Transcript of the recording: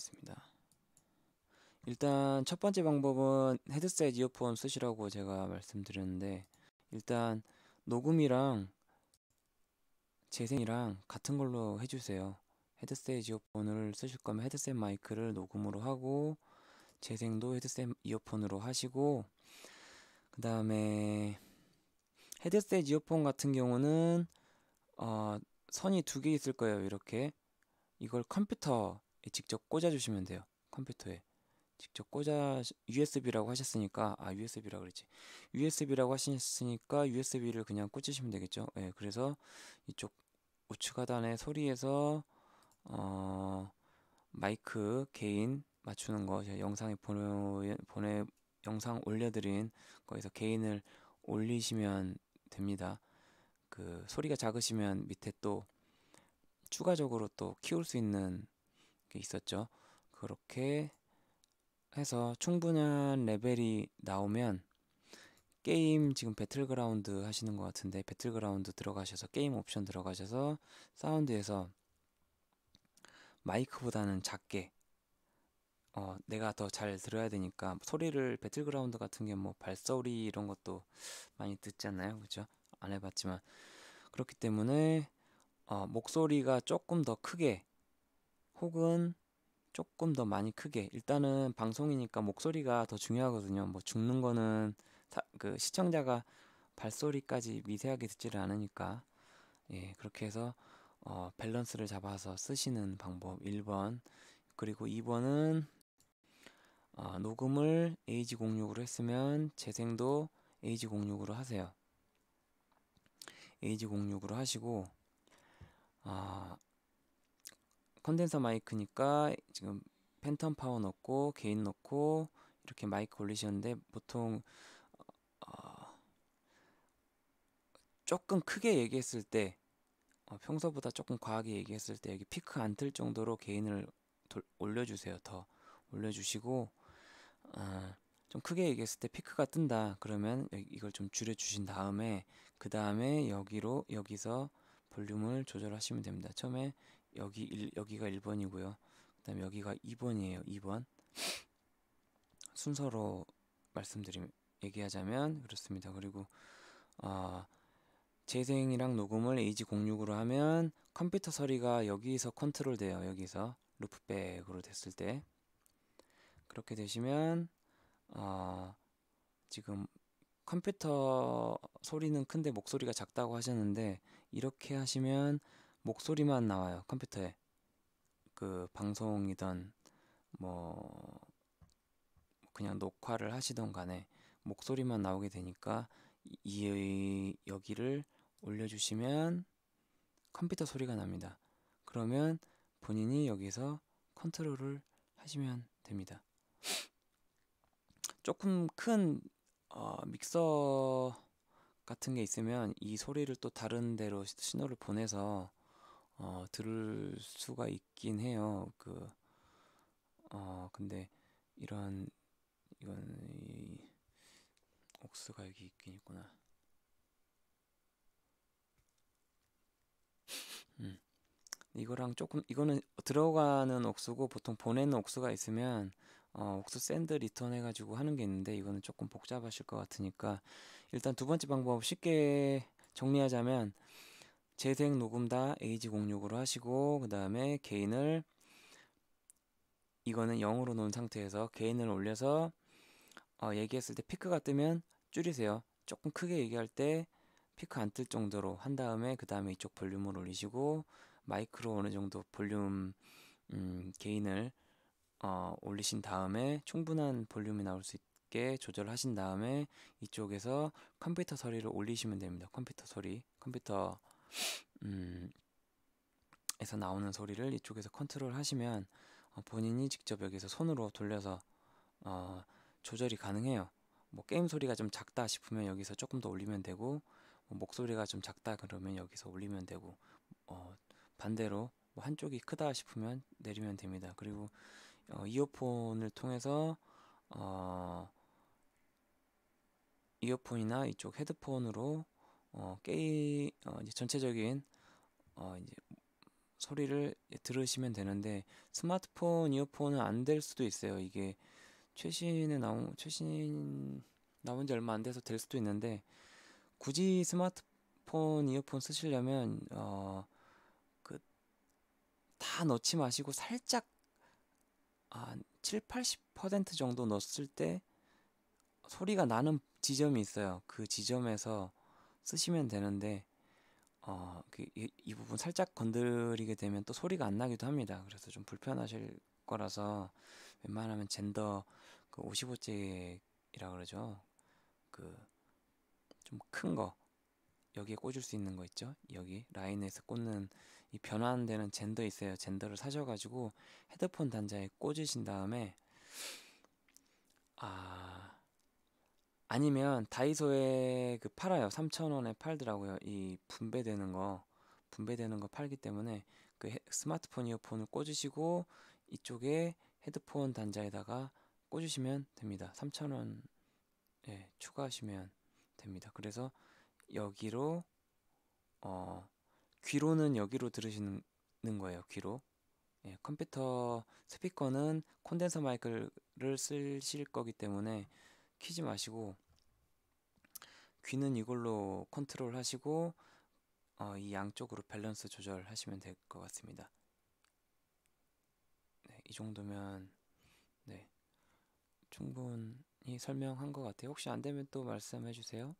하겠습니다. 일단 첫 번째 방법은 헤드셋 이어폰 쓰시라고 제가 말씀드렸는데 일단 녹음이랑 재생이랑 같은 걸로 해주세요. 헤드셋 이어폰을 쓰실 거면 헤드셋 마이크를 녹음으로 하고 재생도 헤드셋 이어폰으로 하시고 그 다음에 헤드셋 이어폰 같은 경우는 어, 선이 두 개 있을 거예요 이렇게 이걸 컴퓨터 직접 꽂아주시면 돼요. 컴퓨터에 직접 꽂아 USB라고 하셨으니까 아 USB라 그랬지 USB라고 하셨으니까 USB를 그냥 꽂으시면 되겠죠. 예, 네, 그래서 이쪽 우측 하단에 소리에서 어, 마이크 개인 맞추는 거 제가 영상에 보내, 보내 영상 올려드린 거기서 개인을 올리시면 됩니다. 그 소리가 작으시면 밑에 또 추가적으로 또 키울 수 있는 있었죠. 그렇게 해서 충분한 레벨이 나오면 게임 지금 배틀그라운드 하시는 것 같은데 배틀그라운드 들어가셔서 게임 옵션 들어가셔서 사운드에서 마이크보다는 작게 어, 내가 더 잘 들어야 되니까 소리를 배틀그라운드 같은 게 뭐 발소리 이런 것도 많이 듣잖아요 그죠 안 해봤지만 그렇기 때문에 어, 목소리가 조금 더 크게 혹은 조금 더 많이 크게 일단은 방송이니까 목소리가 더 중요하거든요 뭐 죽는 거는 사, 그 시청자가 발소리까지 미세하게 듣지를 않으니까 예 그렇게 해서 어, 밸런스를 잡아서 쓰시는 방법 1번 그리고 2번은 어, 녹음을 AG06으로 했으면 재생도 AG06으로 하세요 AG06으로 하시고 어, 컨덴서 마이크니까 지금 팬텀 파워 넣고 게인 넣고 이렇게 마이크 올리시는데 보통 어, 조금 크게 얘기했을 때 어, 평소보다 조금 과하게 얘기했을 때 여기 피크 안 틀 정도로 게인을 돌, 올려주세요 더 올려주시고 어, 좀 크게 얘기했을 때 피크가 뜬다 그러면 이걸 좀 줄여주신 다음에 그 다음에 여기로 여기서 볼륨을 조절하시면 됩니다 처음에 여기 일, 여기가 1번이고요. 그다음 여기가 2번이에요. 2번 순서로 말씀드림 얘기하자면 그렇습니다. 그리고 아 재생이랑 녹음을 AG06으로 하면 컴퓨터 서리가 여기서 컨트롤 돼요. 여기서 루프백으로 됐을 때 그렇게 되시면 아 지금 컴퓨터 소리는 큰데 목소리가 작다고 하셨는데 이렇게 하시면 목소리만 나와요 컴퓨터에 그 방송이던 뭐 그냥 녹화를 하시던 간에 목소리만 나오게 되니까 이, 이 여기를 올려주시면 컴퓨터 소리가 납니다 그러면 본인이 여기서 컨트롤을 하시면 됩니다 조금 큰 어, 믹서 같은 게 있으면 이 소리를 또 다른 데로 신호를 보내서 어, 들을 수가 있긴 해요. 그, 어, 근데 이런, 이건, 이, 옥스가 여기 있긴 있구나. 음. 이거랑 조금, 이거는 들어가는 옥스고 보통 보내는 옥스가 있으면 어, 옥수 샌드 리턴 해가지고 하는 게 있는데 이거는 조금 복잡하실 것 같으니까 일단 두 번째 방법 쉽게 정리하자면 재생 녹음 다 에이지06으로 하시고 그 다음에 개인을 이거는 0으로 놓은 상태에서 개인을 올려서 어, 얘기했을 때 피크가 뜨면 줄이세요 조금 크게 얘기할 때 피크 안 뜰 정도로 한 다음에 그 다음에 이쪽 볼륨을 올리시고 마이크로 어느 정도 볼륨 음, 개인을 어, 올리신 다음에 충분한 볼륨이 나올 수 있게 조절하신 다음에 이쪽에서 컴퓨터 소리를 올리시면 됩니다. 컴퓨터 소리, 컴퓨터 음, 에서 나오는 소리를 이쪽에서 컨트롤 하시면 어, 본인이 직접 여기서 손으로 돌려서 어, 조절이 가능해요. 뭐 게임 소리가 좀 작다 싶으면 여기서 조금 더 올리면 되고 뭐 목소리가 좀 작다 그러면 여기서 올리면 되고 어, 반대로 뭐 한쪽이 크다 싶으면 내리면 됩니다. 그리고 어, 이어폰을 통해서 어, 이어폰이나 이쪽 헤드폰으로 어, 게임 어, 이제 전체적인 어, 이제 소리를 들으시면 되는데 스마트폰 이어폰은 안 될 수도 있어요. 이게 최신에 나온 최신 나온 지 얼마 안 돼서 될 수도 있는데 굳이 스마트폰 이어폰 쓰시려면 어 그 다 넣지 마시고 살짝 한 7, 80% 정도 넣었을 때 소리가 나는 지점이 있어요. 그 지점에서 쓰시면 되는데 어, 그 이, 이 부분 살짝 건드리게 되면 또 소리가 안 나기도 합니다. 그래서 좀 불편하실 거라서 웬만하면 젠더 그 55잭이라 그러죠. 그 좀 큰 거 여기에 꽂을 수 있는 거 있죠. 여기 라인에서 꽂는 이 변환되는 젠더 있어요. 젠더를 사셔가지고 헤드폰 단자에 꽂으신 다음에 아 아니면 다이소에 그 팔아요. 3,000원에 팔더라고요. 이 분배되는 거 분배되는 거 팔기 때문에 그 스마트폰 이어폰을 꽂으시고 이쪽에 헤드폰 단자에다가 꽂으시면 됩니다. 3,000원 예, 추가하시면 됩니다. 그래서 여기로 어 귀로는 여기로 들으시는 거예요. 귀로. 예, 컴퓨터 스피커는 콘덴서 마이크를 쓰실 거기 때문에 키지 마시고 귀는 이걸로 컨트롤 하시고 어, 이 양쪽으로 밸런스 조절하시면 될 것 같습니다. 네, 이 정도면 네, 충분히 설명한 것 같아요. 혹시 안 되면 또 말씀해 주세요.